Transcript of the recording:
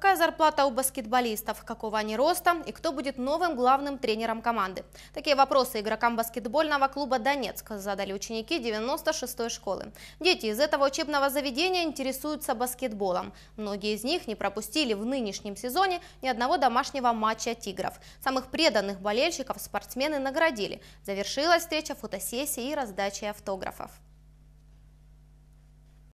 Какая зарплата у баскетболистов, какого они роста и кто будет новым главным тренером команды? Такие вопросы игрокам баскетбольного клуба «Донецк» задали ученики 96-й школы. Дети из этого учебного заведения интересуются баскетболом. Многие из них не пропустили в нынешнем сезоне ни одного домашнего матча «Тигров». Самых преданных болельщиков спортсмены наградили. Завершилась встреча фотосессии и раздачей автографов.